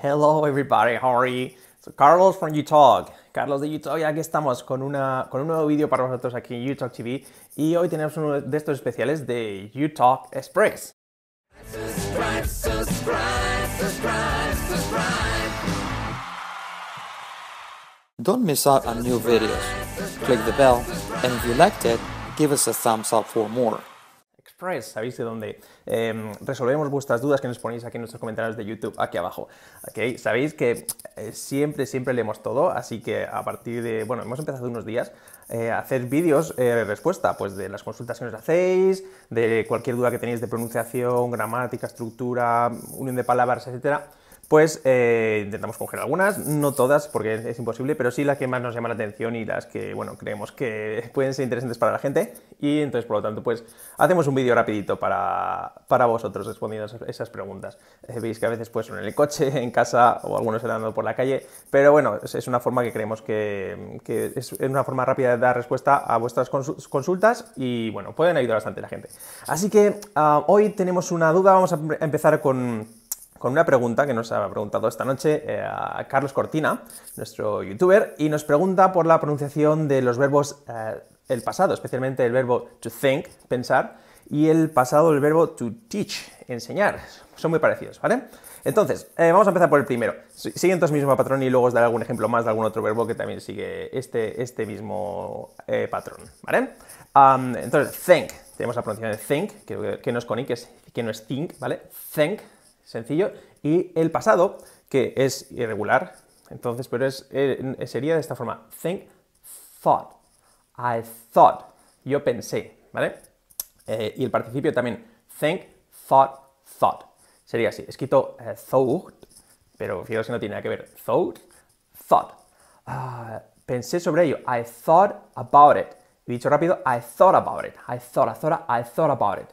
Hello everybody, how are you? So Carlos from UTalk. Carlos de UTalk, aquí estamos con, una, con un nuevo vídeo para vosotros aquí en UTalk TV y hoy tenemos uno de estos especiales de UTalk Express. Subscribe, subscribe, subscribe, Don't miss out on new videos. Click the bell and if you liked it, give us a thumbs up for more. Express, sabéis de dónde em, resolvemos vuestras dudas que nos ponéis aquí en nuestros comentarios de YouTube, aquí abajo. Sabéis que eh, siempre, siempre leemos todo, así que a partir de, bueno, hemos empezado unos días eh, a hacer vídeos eh, de respuesta, pues de las consultas que nos hacéis, de cualquier duda que tenéis de pronunciación, gramática, estructura, unión de palabras, etcétera pues eh, intentamos coger algunas, no todas porque es imposible, pero sí las que más nos llaman la atención y las que, bueno, creemos que pueden ser interesantes para la gente. Y entonces, por lo tanto, pues hacemos un vídeo rapidito para, para, vosotros respondiendo esas preguntas. Eh, veis que a veces pues son en el coche, en casa o algunos se por la calle, pero bueno, es una forma que creemos que, es una forma rápida de dar respuesta a vuestras consultas y, bueno, pueden ayudar bastante la gente. Así que ah, hoy tenemos una duda, vamos a em-, empezar con con una pregunta que nos ha preguntado esta noche eh, a Carlos Cortina, nuestro youtuber, y nos pregunta por la pronunciación de los verbos eh, el pasado, especialmente el verbo to think, pensar, y el pasado el verbo to teach, enseñar. Son muy parecidos, ¿vale? Entonces, eh, vamos a empezar por el primero. Sigue este entonces mismo patrón y luego os daré algún ejemplo más de algún otro verbo que también sigue este, este mismo patrón, ¿vale? entonces, think. Tenemos la pronunciación de think, que, que no es con i, que, que no es think, ¿vale? Think, sencillo. Y el pasado, que es irregular, entonces, pero es, eh, sería de esta forma. Think, thought. I thought. Yo pensé, ¿vale? Eh, y el participio también. Think, thought, thought. Sería así. Escrito eh, thought, pero fíjate que no tiene nada que ver. Thought, thought. Ah, pensé sobre ello. I thought about it. Y dicho rápido, I thought about it. I thought, I thought, I thought about it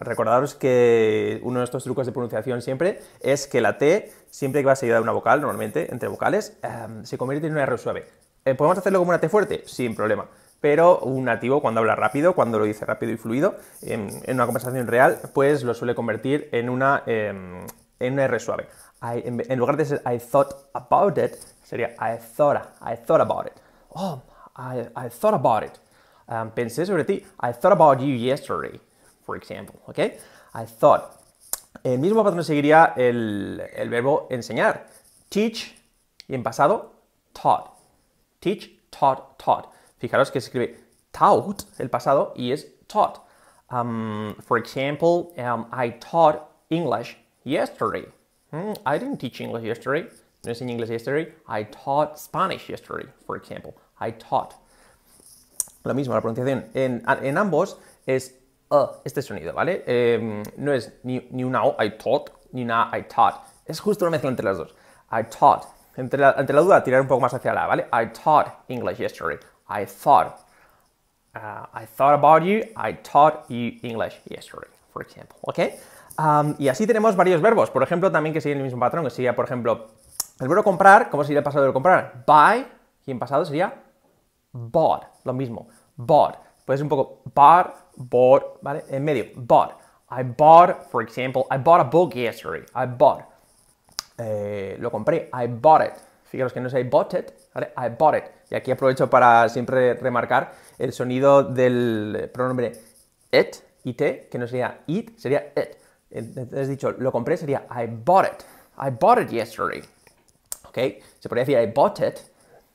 recordaros que uno de estos trucos de pronunciación siempre es que la T, siempre que va seguida de una vocal, normalmente entre vocales, se convierte en una R suave. Eh, ¿Podemos hacerlo como una T fuerte? Sin problema. Pero un nativo cuando habla rápido, cuando lo dice rápido y fluido, em, en, una conversación real, pues lo suele convertir en una, em, R suave. en, lugar de ser I thought about it, sería I thought, I thought about it. Oh, I, thought about it. pensé sobre ti. I thought about you yesterday for example, ¿ok? I thought. El mismo patrón seguiría el, verbo enseñar. Teach, y en pasado, taught. Teach, taught, taught. Fijaros que se escribe taught, el pasado, y es taught. Um, for example, um, I taught English yesterday. Hmm, I didn't teach English yesterday. No enseñé inglés yesterday. I taught Spanish yesterday, for example. I taught. Lo mismo, la pronunciación. En, en ambos es Oh, este sonido, ¿vale? Em, no es ni, una O, I taught, ni una I taught. Es justo una mezcla entre las dos. I taught. Entre la, duda, tirar un poco más hacia la, ¿vale? I taught English yesterday. I thought. Uh, I thought about you. I taught you English yesterday, for example. ¿Ok? Um, y así tenemos varios verbos, por ejemplo, también que siguen el mismo patrón, que sería, por ejemplo, el verbo comprar, ¿cómo sería el pasado de comprar? Buy, y en pasado sería bought, lo mismo, bought. Pues un poco bought, bought, ¿vale? En medio, bought. I bought, for example, I bought a book yesterday. I bought. Eh, lo compré. I bought it. Fijaros que no es I bought it, ¿vale? I bought it. Y aquí aprovecho para siempre remarcar el sonido del pronombre it it, que no sería it, sería it. Entonces dicho, lo compré sería I bought it. I bought it yesterday. ¿Ok? Se podría decir I bought it,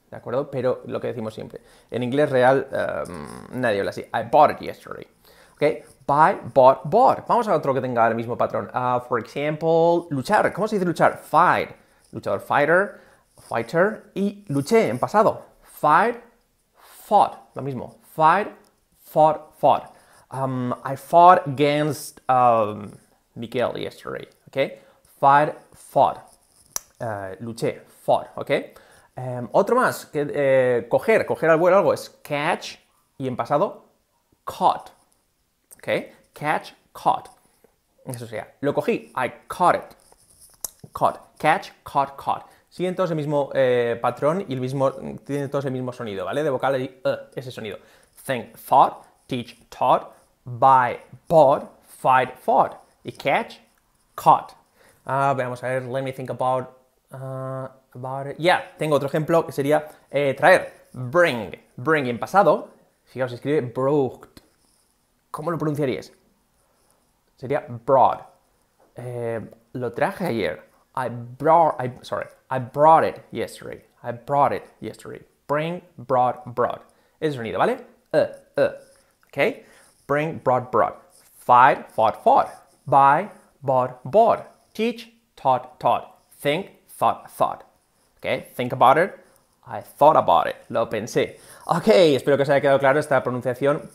¿De acuerdo? Pero lo que decimos siempre, en inglés real eh, nadie habla así. I bought it yesterday. ¿Ok? Buy, bought, bought. Vamos a otro que tenga el mismo patrón. Ah, for example, luchar. ¿Cómo se dice luchar? Fight. Luchador, fighter, fighter. Y luché en pasado. Fight, fought. Lo mismo. Fight, fought, fought. Um, I fought against um, Miguel yesterday. ¿Ok? Fight, fought. Eh, luché, fought. ¿Ok? Em, otro más, que, eh, coger, coger al vuelo algo es catch y en pasado caught. ¿Ok? Catch, caught. Eso sea Lo cogí, I caught it. Caught. Catch, caught, caught. Siguen todos el mismo eh, patrón y el mismo, tienen todos el mismo sonido, ¿vale? De vocal, eh, ese sonido. Think, thought, teach, taught, buy, bought, fight, fought. Y catch, caught. Ah, vamos a ver, let me think about. Ah, ya, tengo otro ejemplo que sería eh, traer. Bring. Bring en pasado. Fijaos, se escribe brought. ¿Cómo lo pronunciarías? Sería brought. Eh, lo traje ayer. I brought, I, sorry, I brought it yesterday. I brought it yesterday. Bring, brought, brought. Es unido, ¿vale? Uh, uh, ¿Ok? Bring, brought, brought. Fight, fought, fought. Buy, bought, bought. Teach, taught, taught. Think, thought, thought. Okay, think about it. I thought about it. Lo pensé. Ok, espero que os haya quedado claro esta pronunciación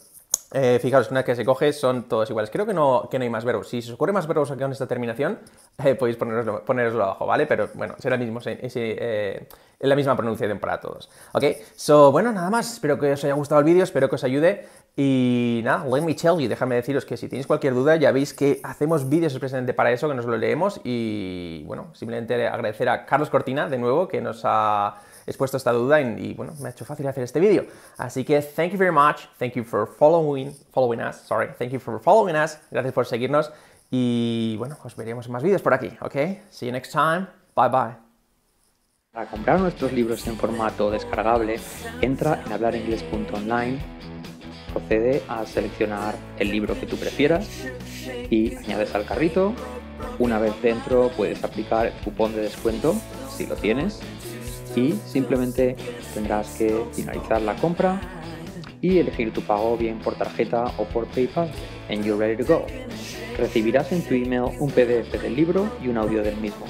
eh, fijaros, una que se coge son todos iguales. Creo que no, que no hay más verbos. Si se os ocurre más verbos aquí en esta terminación, eh, podéis ponéroslo poneroslo, abajo, ¿vale? Pero bueno, será mismo, ese, eh, la misma pronunciación para todos. Ok, so bueno, nada más. Espero que os haya gustado el vídeo, espero que os ayude. Y nada, let me tell you, déjame deciros que si tenéis cualquier duda, ya veis que hacemos vídeos expresamente para eso, que nos lo leemos. Y bueno, simplemente agradecer a Carlos Cortina, de nuevo, que nos ha He expuesto esta duda y bueno, me ha hecho fácil hacer este vídeo. Así que thank you very much, thank you for following, following us, sorry, thank you for following us, gracias por seguirnos y bueno, os veremos en más vídeos por aquí, ¿ok? See you next time, bye bye. Para comprar nuestros libros en formato descargable, entra en hablaringles.online, procede a seleccionar el libro que tú prefieras y añades al carrito. Una vez dentro puedes aplicar el cupón de descuento, si lo tienes, y simplemente tendrás que finalizar la compra y elegir tu pago bien por tarjeta o por PayPal en You're Ready to Go. Recibirás en tu email un PDF del libro y un audio del mismo.